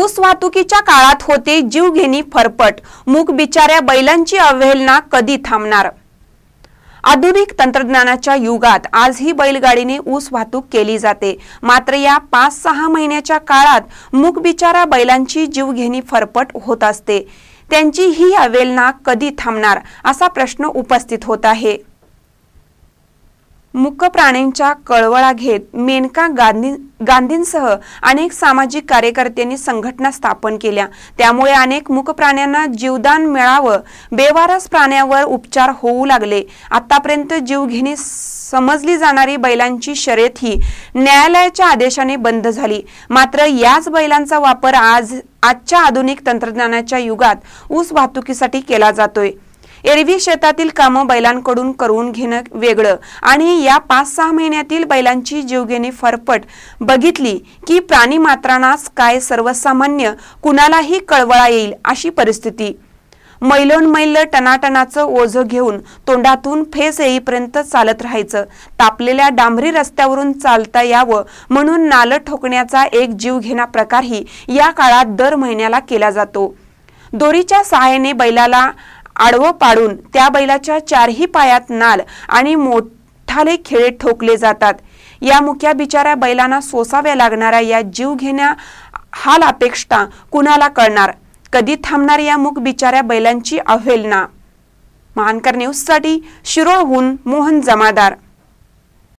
ऊस वाहतुकीच्या काळात होते जीवघेणी फरफट बैलांची अवहेलना कधी थांबणार आधुनिक तंत्रज्ञानाच्या युगात आजही बैलगाडीने ऊस वाहतूक केली जाते मात्र या पाच सहा महिन्याच्या काळात मुख बिचारा बैलांची जीवघेणी फरपट होत असते त्यांची ही अवेलना कधी थांबणार असा प्रश्न उपस्थित होत आहे मुक प्राण्यांच्या कळवळा घेत मेनका गांधी गांधींसह अनेक सामाजिक कार्यकर्त्यांनी संघटना स्थापन केल्या त्यामुळे अनेक मुक प्राण्यांना जीवदान मिळावं बेवारस प्राण्यांवर उपचार होऊ लागले आतापर्यंत जीवघेणी समजली जाणारी बैलांची शर्यत ही न्यायालयाच्या आदेशाने बंद झाली मात्र याच बैलांचा वापर आज आजच्या आधुनिक तंत्रज्ञानाच्या युगात ऊस वाहतुकीसाठी केला जातोय एरवी शेतातील कामं बैलांकडून करून घेणं वेगळं आणि या पाच सहा महिन्यातील बैलांची जीवघेणी फरपट बघितली की प्राणी मात्रांनाच काय सर्वसामान्य कुणालाही कळवळा येईल अशी परिस्थिती मैलोन मैल टनाटनाचं ओझं घेऊन तोंडातून फेस येईपर्यंत चालत राहायचं तापलेल्या डांबरी रस्त्यावरून चालता यावं म्हणून नालं ठोकण्याचा एक जीवघेणा प्रकारही या काळात दर महिन्याला केला जातो दोरीच्या सहाय्याने बैलाला आडवं पाडून त्या बैलाच्या चारही पायात नाल आणि मोठाले खेळ ठोकले जातात या मुख्या बिचाऱ्या बैलांना सोसाव्या लागणाऱ्या या जीव घेण्या हाल अपेक्षा कुणाला कळणार कधी थांबणार या मुख बिचाऱ्या बैलांची अवहेलना महानकर न्यूजसाठी शिरोळहून मोहन जमादार